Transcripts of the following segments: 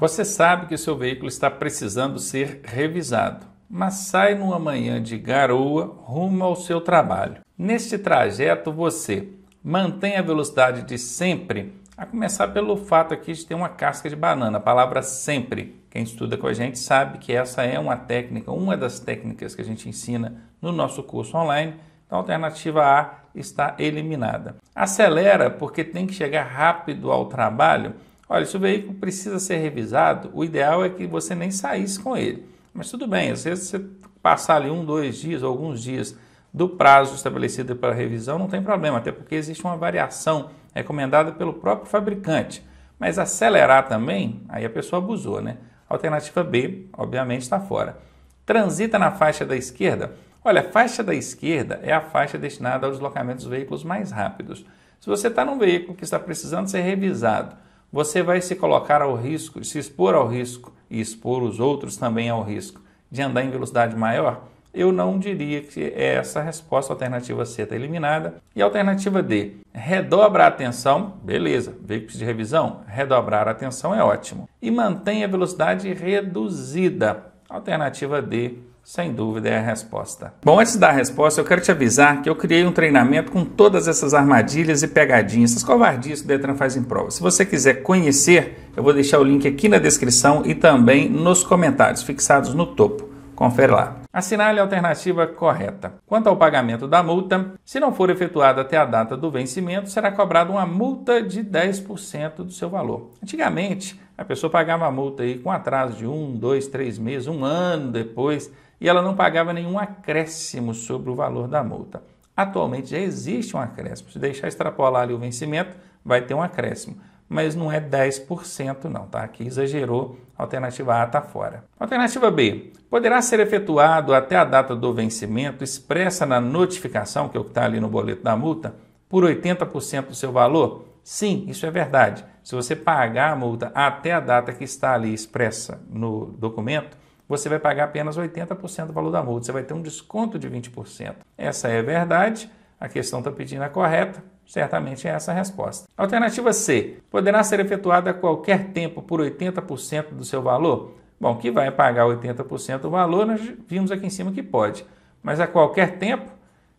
Você sabe que seu veículo está precisando ser revisado, mas sai numa manhã de garoa rumo ao seu trabalho. Neste trajeto, você mantém a velocidade de sempre, a começar pelo fato aqui de ter uma casca de banana, a palavra sempre. Quem estuda com a gente sabe que essa é uma técnica, uma das técnicas que a gente ensina no nosso curso online. Então, a alternativa A está eliminada. Acelera porque tem que chegar rápido ao trabalho Olha, se o veículo precisa ser revisado, o ideal é que você nem saísse com ele. Mas tudo bem, às vezes você passar ali um, dois dias, ou alguns dias do prazo estabelecido para revisão, não tem problema, até porque existe uma variação recomendada pelo próprio fabricante. Mas acelerar também, aí a pessoa abusou, né? Alternativa B, obviamente, está fora. Transita na faixa da esquerda. Olha, a faixa da esquerda é a faixa destinada ao deslocamento dos veículos mais rápidos. Se você está num veículo que está precisando ser revisado, você vai se colocar ao risco, se expor ao risco e expor os outros também ao risco de andar em velocidade maior? Eu não diria que é essa a resposta. A alternativa C está eliminada. E a alternativa D, redobra a atenção, beleza, veículos de revisão, redobrar a atenção é ótimo. E mantenha a velocidade reduzida. Alternativa D sem dúvida é a resposta. Bom, antes da resposta, eu quero te avisar que eu criei um treinamento com todas essas armadilhas e pegadinhas, essas covardias que o Detran faz em prova. Se você quiser conhecer, eu vou deixar o link aqui na descrição e também nos comentários, fixados no topo. Confere lá. Assinale a alternativa correta. Quanto ao pagamento da multa, se não for efetuado até a data do vencimento, será cobrada uma multa de 10% do seu valor. Antigamente, a pessoa pagava a multa aí com atraso de um, dois, três meses, um ano depois e ela não pagava nenhum acréscimo sobre o valor da multa. Atualmente já existe um acréscimo. Se deixar extrapolar ali o vencimento, vai ter um acréscimo. Mas não é 10% não, tá? Aqui exagerou, alternativa A está fora. Alternativa B. Poderá ser efetuado até a data do vencimento, expressa na notificação, que é o que está ali no boleto da multa, por 80% do seu valor? Sim, isso é verdade. Se você pagar a multa até a data que está ali expressa no documento, você vai pagar apenas 80% do valor da multa, você vai ter um desconto de 20%. Essa é a verdade, a questão está pedindo a correta, certamente é essa a resposta. Alternativa C, poderá ser efetuada a qualquer tempo por 80% do seu valor? Bom, que vai pagar 80% do valor, nós vimos aqui em cima que pode, mas a qualquer tempo,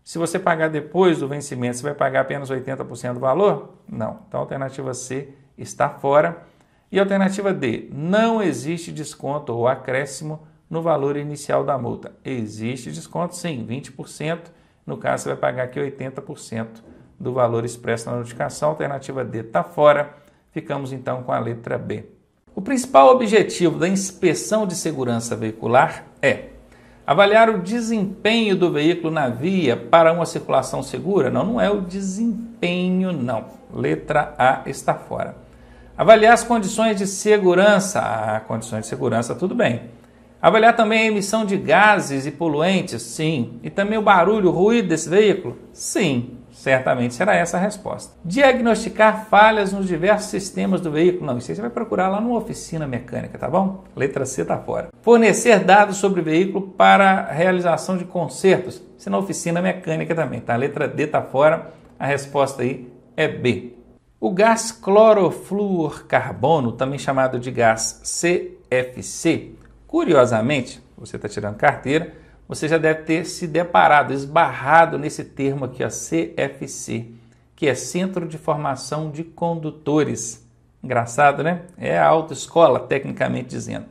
se você pagar depois do vencimento, você vai pagar apenas 80% do valor? Não. Então, a alternativa C está fora. E alternativa D, não existe desconto ou acréscimo no valor inicial da multa. Existe desconto, sim, 20%. No caso, você vai pagar aqui 80% do valor expresso na notificação. Alternativa D está fora. Ficamos então com a letra B. O principal objetivo da inspeção de segurança veicular é avaliar o desempenho do veículo na via para uma circulação segura. Não, não é o desempenho, não. Letra A está fora. Avaliar as condições de segurança. Ah, condições de segurança, tudo bem. Avaliar também a emissão de gases e poluentes, sim. E também o barulho, o ruído desse veículo? Sim, certamente será essa a resposta. Diagnosticar falhas nos diversos sistemas do veículo? Não, isso aí você vai procurar lá numa oficina mecânica, tá bom? Letra C tá fora. Fornecer dados sobre o veículo para realização de consertos? Isso é na oficina mecânica também, tá? Letra D tá fora. A resposta aí é B. O gás clorofluorcarbono, também chamado de gás CFC, curiosamente, você está tirando carteira, você já deve ter se deparado, esbarrado nesse termo aqui, ó, CFC, que é Centro de Formação de Condutores. Engraçado, né? É a autoescola, tecnicamente dizendo.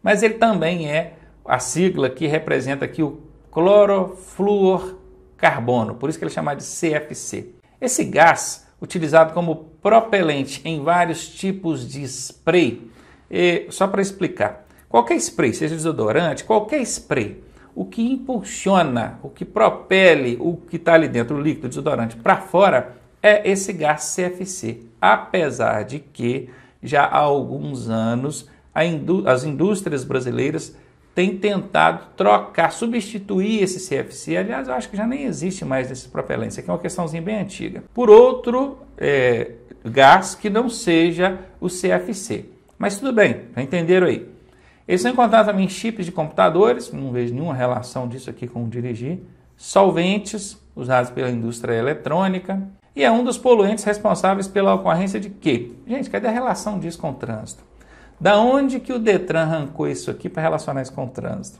Mas ele também é a sigla que representa aqui o clorofluorcarbono, por isso que ele é chamado de CFC. Esse gás utilizado como propelente em vários tipos de spray. E, só para explicar, qualquer spray, seja desodorante, qualquer spray, o que impulsiona, o que propele o que está ali dentro, o líquido desodorante, para fora, é esse gás CFC. Apesar de que já há alguns anos indú as indústrias brasileiras tem tentado trocar, substituir esse CFC. Aliás, eu acho que já nem existe mais esse propelentes. isso aqui é uma questãozinha bem antiga. Por outro é, gás que não seja o CFC. Mas tudo bem, já entenderam aí. Eles são encontrados também em chips de computadores, não vejo nenhuma relação disso aqui com dirigir, solventes usados pela indústria eletrônica, e é um dos poluentes responsáveis pela ocorrência de quê? Gente, cadê a relação disso com o trânsito? Da onde que o Detran arrancou isso aqui para relacionar isso com o trânsito?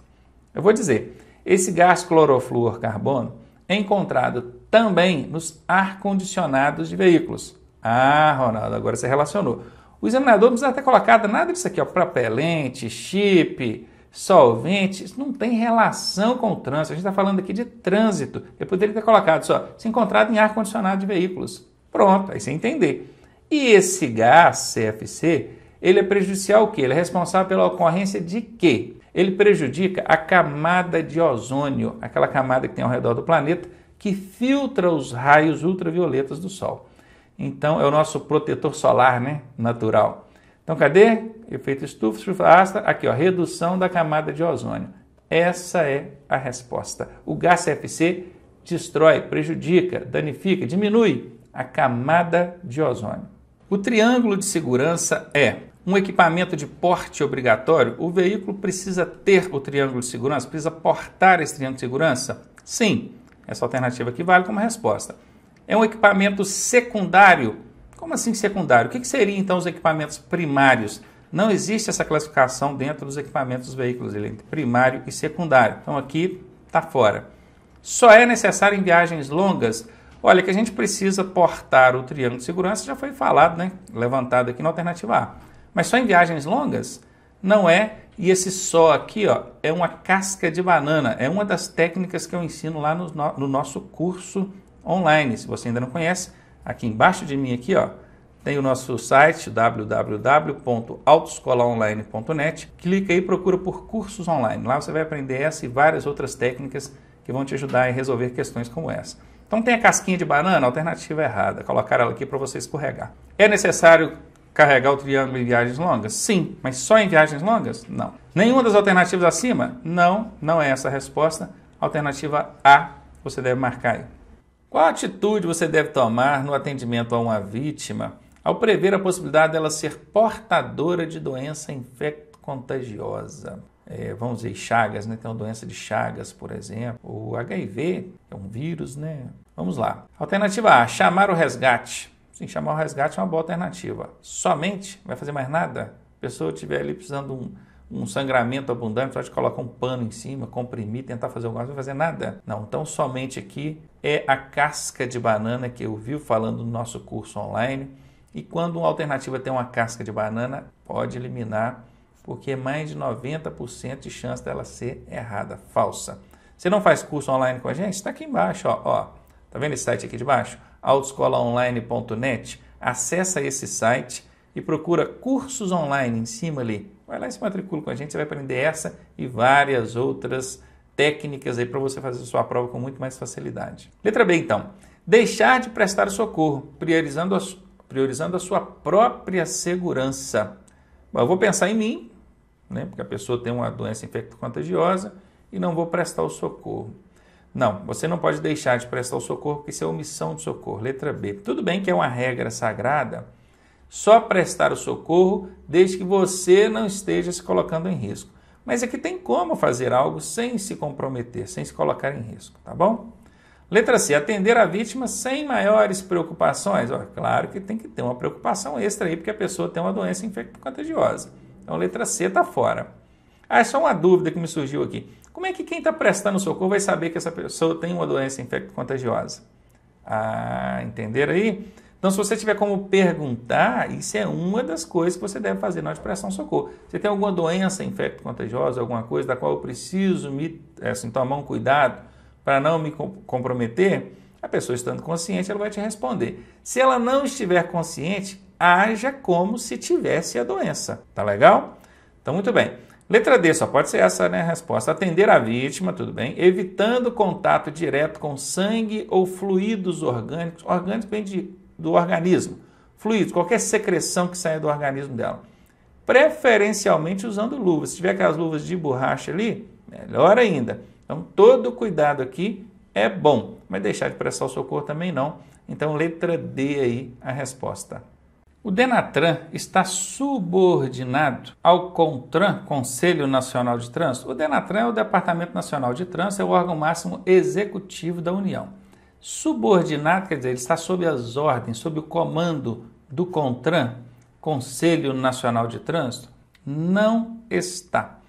Eu vou dizer, esse gás clorofluorcarbono é encontrado também nos ar-condicionados de veículos. Ah, Ronaldo, agora você relacionou. O examinador não precisa ter colocado nada disso aqui, ó, propelente, chip, solvente, isso não tem relação com o trânsito. A gente está falando aqui de trânsito. Eu poderia ter colocado só, se é encontrado em ar-condicionado de veículos. Pronto, aí você entender. E esse gás CFC ele é prejudicial o quê? Ele é responsável pela ocorrência de quê? Ele prejudica a camada de ozônio, aquela camada que tem ao redor do planeta, que filtra os raios ultravioletas do Sol. Então, é o nosso protetor solar, né? Natural. Então, cadê? Efeito estufa, estufa asta, aqui, ó, redução da camada de ozônio. Essa é a resposta. O gás CFC destrói, prejudica, danifica, diminui a camada de ozônio. O triângulo de segurança é um equipamento de porte obrigatório, o veículo precisa ter o triângulo de segurança, precisa portar esse triângulo de segurança? Sim, essa alternativa aqui vale como resposta. É um equipamento secundário. Como assim secundário? O que, que seriam então os equipamentos primários? Não existe essa classificação dentro dos equipamentos dos veículos, ele é primário e secundário. Então aqui está fora. Só é necessário em viagens longas Olha, que a gente precisa portar o triângulo de segurança, já foi falado, né? Levantado aqui na alternativa A. Mas só em viagens longas? Não é. E esse só aqui ó, é uma casca de banana. É uma das técnicas que eu ensino lá no, no nosso curso online. Se você ainda não conhece, aqui embaixo de mim aqui, ó, tem o nosso site www.autoscolaonline.net. Clica aí e procura por cursos online. Lá você vai aprender essa e várias outras técnicas que vão te ajudar a resolver questões como essa. Então tem a casquinha de banana, alternativa errada. Colocar ela aqui para você escorregar. É necessário carregar o triângulo em viagens longas? Sim, mas só em viagens longas? Não. Nenhuma das alternativas acima? Não, não é essa a resposta. Alternativa A, você deve marcar aí. Qual atitude você deve tomar no atendimento a uma vítima ao prever a possibilidade dela ser portadora de doença infecto-contagiosa? É, vamos dizer, chagas, né? Tem uma doença de chagas, por exemplo. O HIV é um vírus, né? Vamos lá. Alternativa A, chamar o resgate. Sim, chamar o resgate é uma boa alternativa. Somente, vai fazer mais nada? A pessoa estiver ali precisando de um, um sangramento abundante, pode colocar um pano em cima, comprimir, tentar fazer alguma coisa, não vai fazer nada. Não, então somente aqui é a casca de banana que eu vi falando no nosso curso online. E quando uma alternativa tem uma casca de banana, pode eliminar, porque é mais de 90% de chance dela ser errada, falsa. Você não faz curso online com a gente? Está aqui embaixo, ó. ó Tá vendo esse site aqui de baixo? autoescolaonline.net. Acessa esse site e procura cursos online em cima ali. Vai lá e se matricula com a gente, você vai aprender essa e várias outras técnicas aí para você fazer sua prova com muito mais facilidade. Letra B então. Deixar de prestar socorro, priorizando a, priorizando a sua própria segurança. Bom, eu vou pensar em mim, né? Porque a pessoa tem uma doença infecto-contagiosa e não vou prestar o socorro. Não, você não pode deixar de prestar o socorro, porque isso é omissão de socorro. Letra B. Tudo bem que é uma regra sagrada, só prestar o socorro desde que você não esteja se colocando em risco. Mas aqui é tem como fazer algo sem se comprometer, sem se colocar em risco, tá bom? Letra C, atender a vítima sem maiores preocupações. Ó, claro que tem que ter uma preocupação extra aí, porque a pessoa tem uma doença infecto-contagiosa. Então, letra C está fora. Ah, é só uma dúvida que me surgiu aqui. Como é que quem está prestando socorro vai saber que essa pessoa tem uma doença infecto-contagiosa? Ah, entender aí? Então, se você tiver como perguntar, isso é uma das coisas que você deve fazer na hora de prestar um socorro. Você tem alguma doença infecto-contagiosa, alguma coisa da qual eu preciso me, é, assim, tomar um cuidado para não me comprometer? A pessoa estando consciente, ela vai te responder. Se ela não estiver consciente, haja como se tivesse a doença. Tá legal? Então, muito bem. Letra D, só pode ser essa né, a resposta. Atender a vítima, tudo bem, evitando contato direto com sangue ou fluidos orgânicos. Orgânicos vem de, do organismo. Fluidos, qualquer secreção que saia do organismo dela. Preferencialmente usando luvas. Se tiver aquelas luvas de borracha ali, melhor ainda. Então, todo cuidado aqui é bom, mas deixar de prestar o socorro também não. Então, letra D aí a resposta. O Denatran está subordinado ao CONTRAN, Conselho Nacional de Trânsito. O Denatran é o Departamento Nacional de Trânsito, é o órgão máximo executivo da União. Subordinado quer dizer, ele está sob as ordens, sob o comando do CONTRAN, Conselho Nacional de Trânsito? Não está.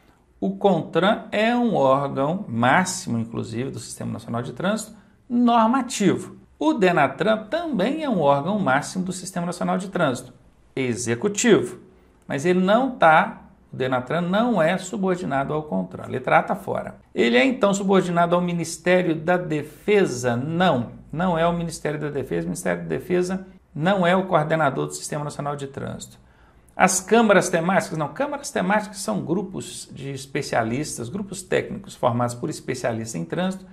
O CONTRAN é um órgão máximo, inclusive, do Sistema Nacional de Trânsito, normativo. O Denatran também é um órgão máximo do Sistema Nacional de Trânsito, executivo, mas ele não está, o Denatran não é subordinado ao CONTRAN, Ele letra A fora. Ele é então subordinado ao Ministério da Defesa? Não, não é o Ministério da Defesa, o Ministério da Defesa não é o coordenador do Sistema Nacional de Trânsito. As câmaras temáticas, não, câmaras temáticas são grupos de especialistas, grupos técnicos formados por especialistas em trânsito,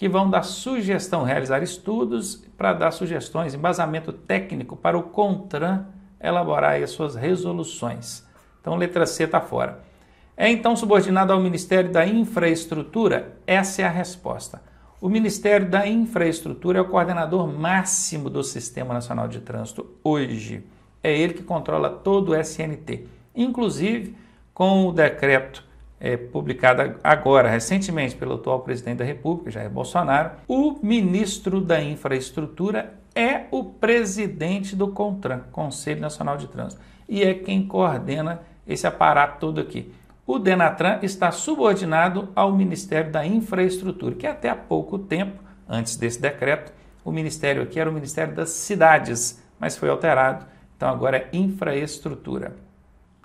que vão dar sugestão, realizar estudos para dar sugestões, embasamento técnico para o CONTRAN elaborar as suas resoluções. Então, letra C está fora. É então subordinado ao Ministério da Infraestrutura? Essa é a resposta. O Ministério da Infraestrutura é o coordenador máximo do Sistema Nacional de Trânsito hoje. É ele que controla todo o SNT, inclusive com o decreto é, publicada agora, recentemente, pelo atual presidente da República, Jair Bolsonaro, o ministro da Infraestrutura é o presidente do CONTRAN, Conselho Nacional de Trânsito, e é quem coordena esse aparato todo aqui. O Denatran está subordinado ao Ministério da Infraestrutura, que até há pouco tempo, antes desse decreto, o ministério aqui era o Ministério das Cidades, mas foi alterado, então agora é Infraestrutura.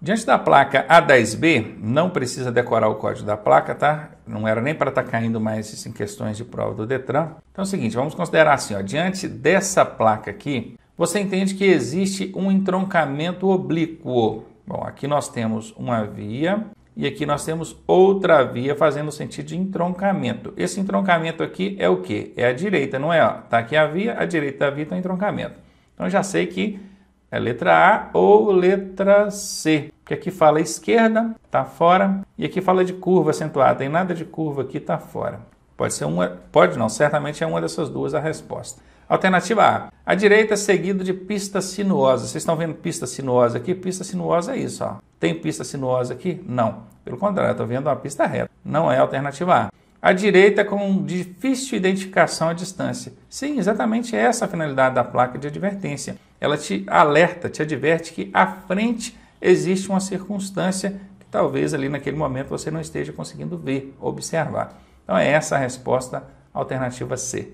Diante da placa A10B, não precisa decorar o código da placa, tá? Não era nem para estar tá caindo mais isso em questões de prova do Detran. Então é o seguinte, vamos considerar assim, ó, diante dessa placa aqui, você entende que existe um entroncamento oblíquo. Bom, aqui nós temos uma via e aqui nós temos outra via fazendo sentido de entroncamento. Esse entroncamento aqui é o quê? É a direita, não é? Ó, tá aqui a via, a direita da via tem tá um entroncamento. Então já sei que é letra A ou letra C. Porque aqui fala esquerda, tá fora. E aqui fala de curva acentuada. Tem nada de curva aqui, tá fora. Pode ser uma, pode não, certamente é uma dessas duas a resposta. Alternativa A. A direita é seguido de pista sinuosa. Vocês estão vendo pista sinuosa aqui? Pista sinuosa é isso, ó. Tem pista sinuosa aqui? Não. Pelo contrário, estou vendo uma pista reta. Não é alternativa A a direita com difícil identificação à distância. Sim, exatamente essa a finalidade da placa de advertência. Ela te alerta, te adverte que à frente existe uma circunstância que talvez ali naquele momento você não esteja conseguindo ver, observar. Então é essa a resposta alternativa C.